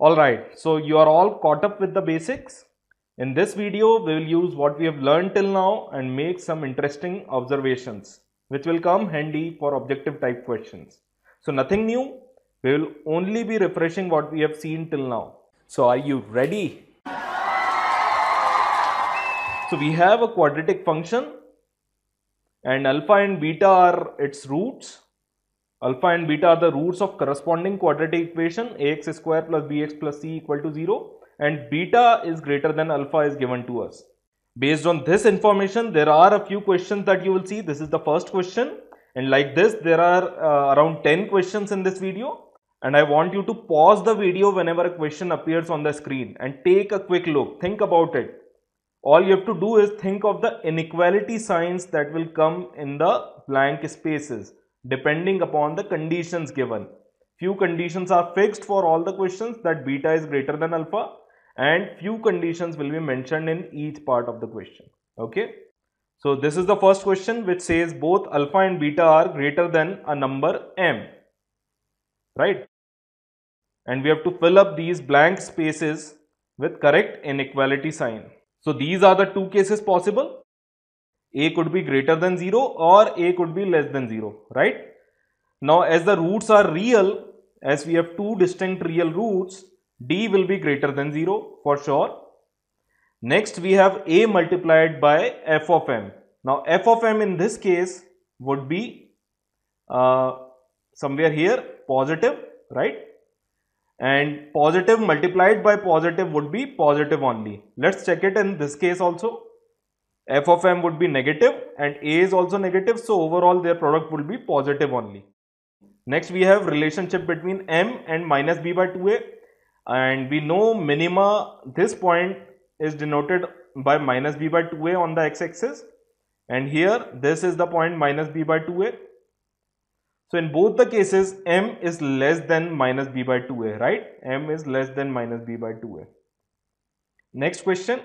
Alright, so you are all caught up with the basics. In this video, we will use what we have learned till now and make some interesting observations which will come handy for objective type questions. So nothing new, we will only be refreshing what we have seen till now. So are you ready? So we have a quadratic function and alpha and beta are its roots Alpha and beta are the roots of corresponding quadratic equation ax square plus bx plus c equal to 0 and beta is greater than alpha is given to us. Based on this information, there are a few questions that you will see. This is the first question and like this, there are uh, around 10 questions in this video and I want you to pause the video whenever a question appears on the screen and take a quick look. Think about it. All you have to do is think of the inequality signs that will come in the blank spaces depending upon the conditions given. Few conditions are fixed for all the questions that beta is greater than alpha and few conditions will be mentioned in each part of the question. Okay. So this is the first question which says both alpha and beta are greater than a number m. Right. And we have to fill up these blank spaces with correct inequality sign. So these are the two cases possible a could be greater than 0 or a could be less than 0 right now as the roots are real as we have two distinct real roots d will be greater than 0 for sure next we have a multiplied by f of m now f of m in this case would be uh, somewhere here positive right and positive multiplied by positive would be positive only let's check it in this case also f of m would be negative and a is also negative so overall their product will be positive only. Next we have relationship between m and minus b by 2a and we know minima this point is denoted by minus b by 2a on the x-axis and here this is the point minus b by 2a. So in both the cases m is less than minus b by 2a right m is less than minus b by 2a. Next question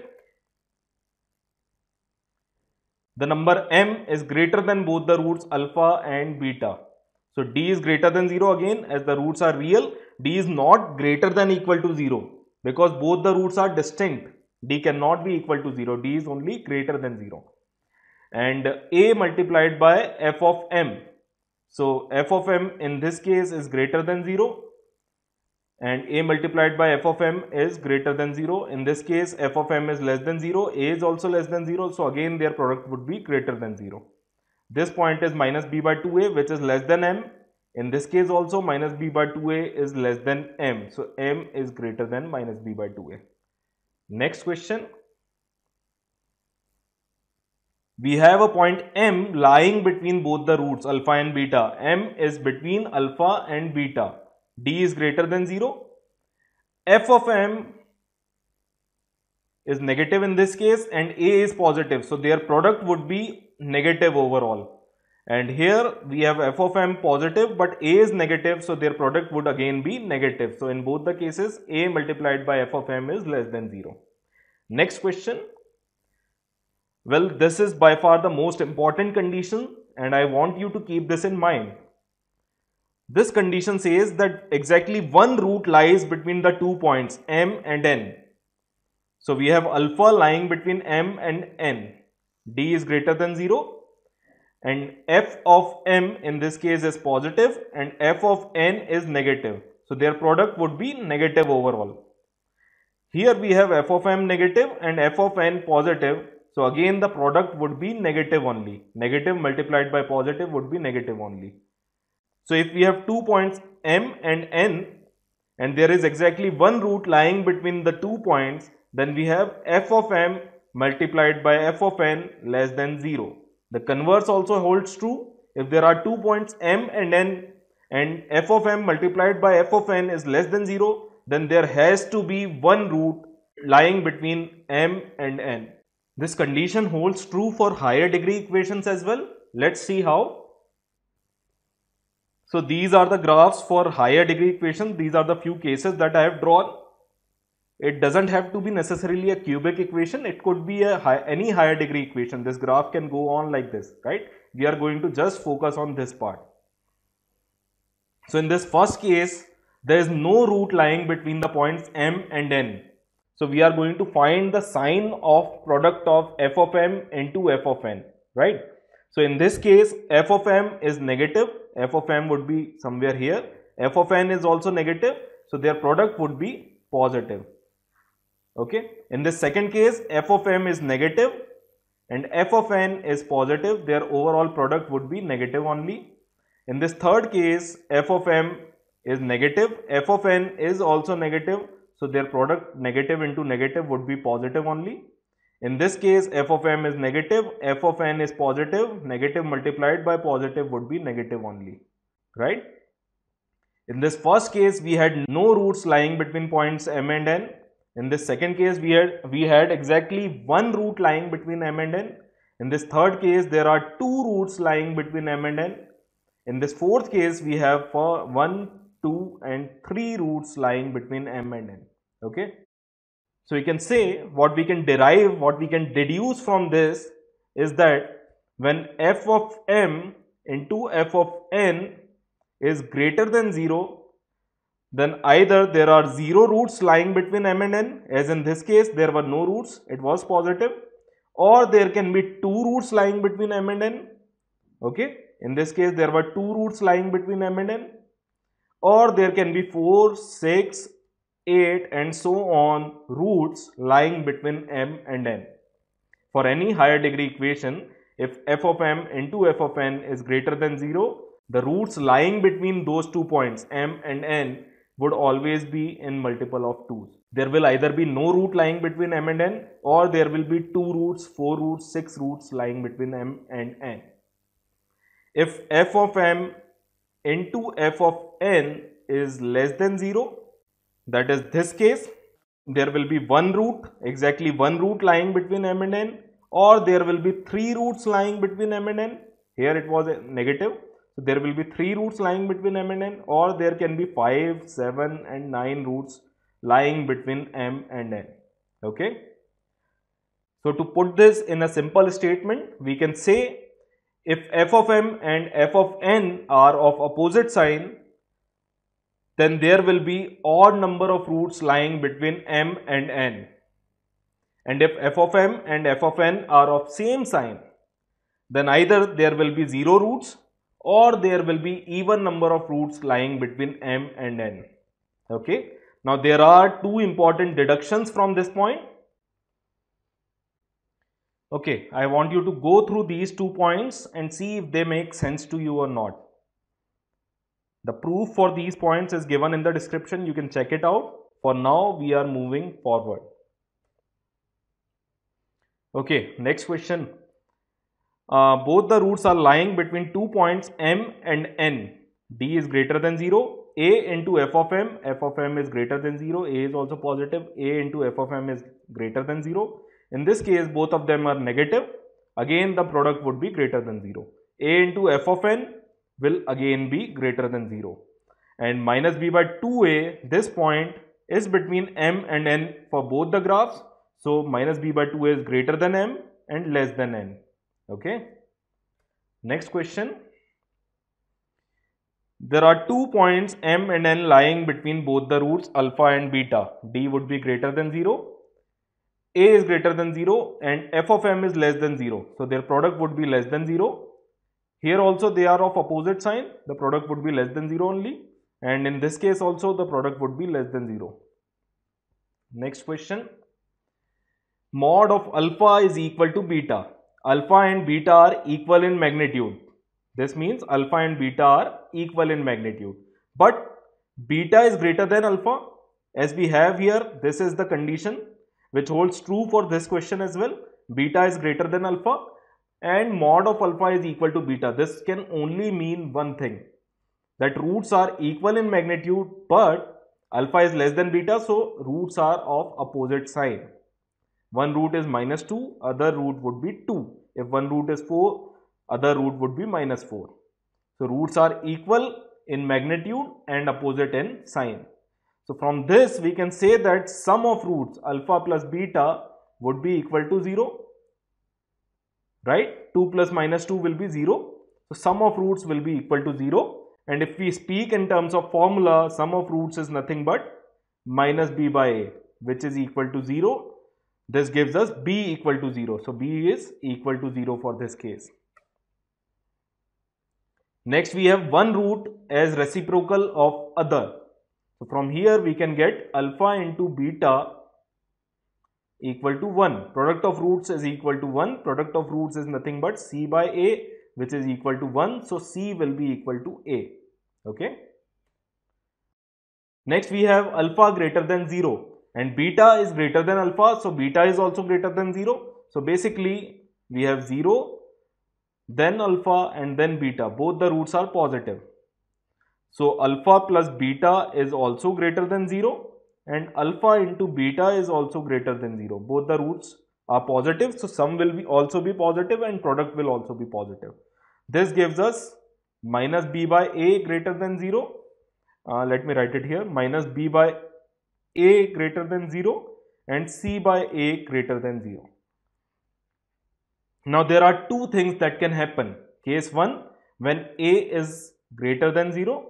the number m is greater than both the roots alpha and beta. So d is greater than 0 again as the roots are real, d is not greater than equal to 0 because both the roots are distinct. d cannot be equal to 0, d is only greater than 0. And a multiplied by f of m. So f of m in this case is greater than 0 and a multiplied by f of m is greater than 0. In this case, f of m is less than 0, a is also less than 0. So, again their product would be greater than 0. This point is minus b by 2a which is less than m. In this case also minus b by 2a is less than m. So, m is greater than minus b by 2a. Next question. We have a point m lying between both the roots alpha and beta. m is between alpha and beta d is greater than 0, f of m is negative in this case and a is positive. So, their product would be negative overall. And here we have f of m positive but a is negative so their product would again be negative. So, in both the cases a multiplied by f of m is less than 0. Next question. Well, this is by far the most important condition and I want you to keep this in mind. This condition says that exactly one root lies between the two points m and n. So we have alpha lying between m and n. d is greater than 0 and f of m in this case is positive and f of n is negative. So their product would be negative overall. Here we have f of m negative and f of n positive. So again the product would be negative only. Negative multiplied by positive would be negative only. So if we have two points M and N and there is exactly one root lying between the two points then we have f of m multiplied by f of n less than 0. The converse also holds true if there are two points m and n and f of m multiplied by f of n is less than 0 then there has to be one root lying between m and n. This condition holds true for higher degree equations as well. Let's see how so these are the graphs for higher degree equations. These are the few cases that I have drawn. It doesn't have to be necessarily a cubic equation. It could be a high, any higher degree equation. This graph can go on like this, right? We are going to just focus on this part. So in this first case, there is no root lying between the points m and n. So we are going to find the sign of product of f of m into f of n, right? So in this case, f of m is negative f of m would be somewhere here f of n is also negative so their product would be positive okay in this second case f of m is negative and f of n is positive their overall product would be negative only in this third case f of m is negative f of n is also negative so their product negative into negative would be positive only in this case, f of m is negative, f of n is positive, negative multiplied by positive would be negative only, right? In this first case, we had no roots lying between points m and n. In this second case, we had, we had exactly one root lying between m and n. In this third case, there are two roots lying between m and n. In this fourth case, we have 1, 2 and 3 roots lying between m and n. Okay. So we can say what we can derive, what we can deduce from this is that when f of m into f of n is greater than 0, then either there are 0 roots lying between m and n as in this case there were no roots, it was positive or there can be 2 roots lying between m and n, okay. In this case there were 2 roots lying between m and n or there can be 4, 6 8 and so on roots lying between m and n. For any higher degree equation, if f of m into f of n is greater than 0, the roots lying between those two points m and n would always be in multiple of 2s. There will either be no root lying between m and n or there will be 2 roots, 4 roots, 6 roots lying between m and n. If f of m into f of n is less than 0, that is this case there will be one root exactly one root lying between m and n or there will be three roots lying between m and n here it was a negative so there will be three roots lying between m and n or there can be five seven and nine roots lying between m and n okay so to put this in a simple statement we can say if f of m and f of n are of opposite sign then there will be odd number of roots lying between m and n. And if f of m and f of n are of same sign, then either there will be 0 roots or there will be even number of roots lying between m and n. Okay. Now, there are two important deductions from this point. Okay, I want you to go through these two points and see if they make sense to you or not. The proof for these points is given in the description. You can check it out. For now, we are moving forward. Okay, next question. Uh, both the roots are lying between two points m and n. d is greater than 0, a into f of m, f of m is greater than 0, a is also positive, a into f of m is greater than 0. In this case, both of them are negative. Again, the product would be greater than 0. a into f of n will again be greater than 0. And minus b by 2a, this point is between m and n for both the graphs. So minus b by 2a is greater than m and less than n. Okay. Next question. There are two points m and n lying between both the roots alpha and beta. d would be greater than 0 a is greater than 0 and f of m is less than 0. So, their product would be less than 0 here also they are of opposite sign, the product would be less than 0 only and in this case also the product would be less than 0. Next question, mod of alpha is equal to beta. Alpha and beta are equal in magnitude. This means alpha and beta are equal in magnitude. But beta is greater than alpha as we have here this is the condition which holds true for this question as well beta is greater than alpha and mod of alpha is equal to beta. This can only mean one thing that roots are equal in magnitude but alpha is less than beta so roots are of opposite sign. One root is minus 2, other root would be 2. If one root is 4, other root would be minus 4. So roots are equal in magnitude and opposite in sign. So from this we can say that sum of roots alpha plus beta would be equal to 0 right 2 plus minus 2 will be 0 so sum of roots will be equal to 0 and if we speak in terms of formula sum of roots is nothing but minus b by a which is equal to 0 this gives us b equal to 0 so b is equal to 0 for this case next we have one root as reciprocal of other so from here we can get alpha into beta equal to 1. Product of roots is equal to 1. Product of roots is nothing but C by A which is equal to 1. So, C will be equal to A. Okay. Next we have alpha greater than 0 and beta is greater than alpha. So, beta is also greater than 0. So, basically we have 0 then alpha and then beta both the roots are positive. So, alpha plus beta is also greater than 0 and alpha into beta is also greater than 0. Both the roots are positive. So, sum will be also be positive and product will also be positive. This gives us minus b by a greater than 0. Uh, let me write it here minus b by a greater than 0 and c by a greater than 0. Now, there are two things that can happen. Case 1 when a is greater than 0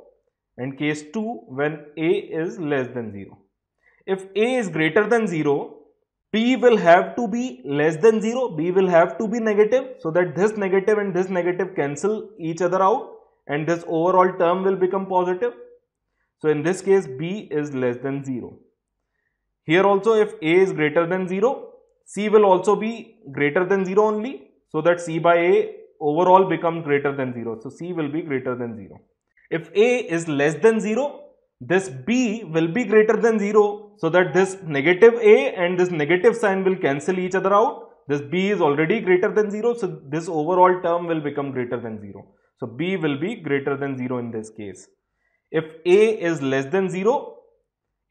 and case 2 when a is less than 0 if a is greater than 0, b will have to be less than 0, b will have to be negative so that this negative and this negative cancel each other out and this overall term will become positive. So in this case b is less than 0. Here also if a is greater than 0, c will also be greater than 0 only so that c by a overall becomes greater than 0. So c will be greater than 0. If a is less than 0, this b will be greater than 0 so that this negative a and this negative sign will cancel each other out this b is already greater than 0 so this overall term will become greater than 0 so b will be greater than 0 in this case if a is less than 0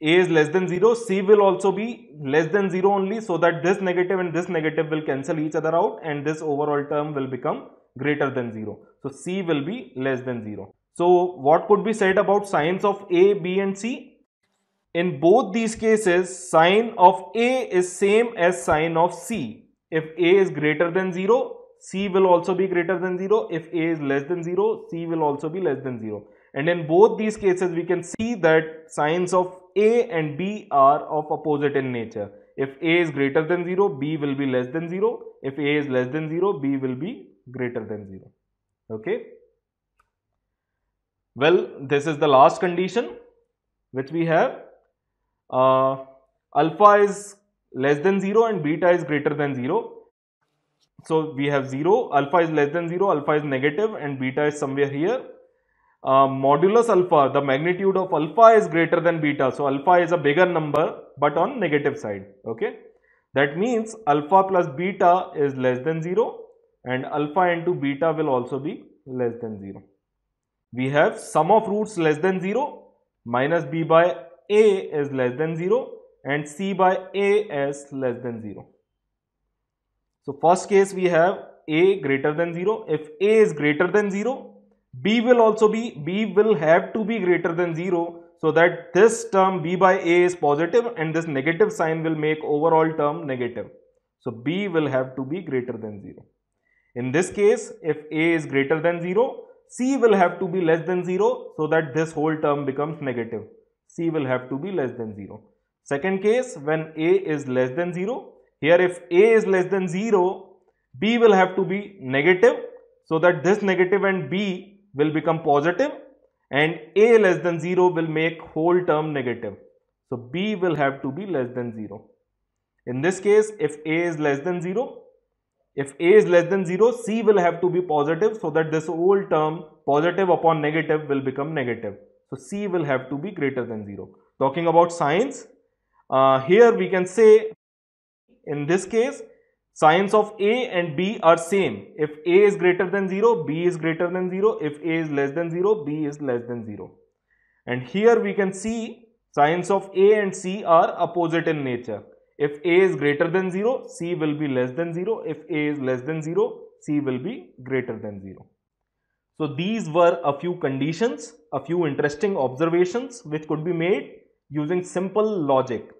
a is less than 0 c will also be less than 0 only so that this negative and this negative will cancel each other out and this overall term will become greater than 0 so c will be less than 0 so what could be said about signs of A, B and C? In both these cases, sine of A is same as sine of C. If A is greater than 0, C will also be greater than 0. If A is less than 0, C will also be less than 0. And in both these cases, we can see that signs of A and B are of opposite in nature. If A is greater than 0, B will be less than 0. If A is less than 0, B will be greater than 0. Okay. Well, this is the last condition which we have. Uh, alpha is less than 0 and beta is greater than 0. So, we have 0, alpha is less than 0, alpha is negative and beta is somewhere here. Uh, modulus alpha, the magnitude of alpha is greater than beta. So, alpha is a bigger number but on negative side. Okay. That means alpha plus beta is less than 0 and alpha into beta will also be less than 0 we have sum of roots less than 0 minus b by a is less than 0 and c by a is less than 0. So, first case we have a greater than 0. If a is greater than 0, b will also be, b will have to be greater than 0 so that this term b by a is positive and this negative sign will make overall term negative. So, b will have to be greater than 0. In this case, if a is greater than 0, c will have to be less than 0 so that this whole term becomes negative. c will have to be less than 0. Second case when a is less than 0, here if a is less than 0, b will have to be negative so that this negative and b will become positive and a less than 0 will make whole term negative. So b will have to be less than 0. In this case if a is less than 0, if a is less than 0, c will have to be positive so that this whole term positive upon negative will become negative. So, c will have to be greater than 0. Talking about signs, uh, here we can say in this case signs of a and b are same. If a is greater than 0, b is greater than 0. If a is less than 0, b is less than 0. And here we can see signs of a and c are opposite in nature. If A is greater than 0, C will be less than 0. If A is less than 0, C will be greater than 0. So these were a few conditions, a few interesting observations which could be made using simple logic.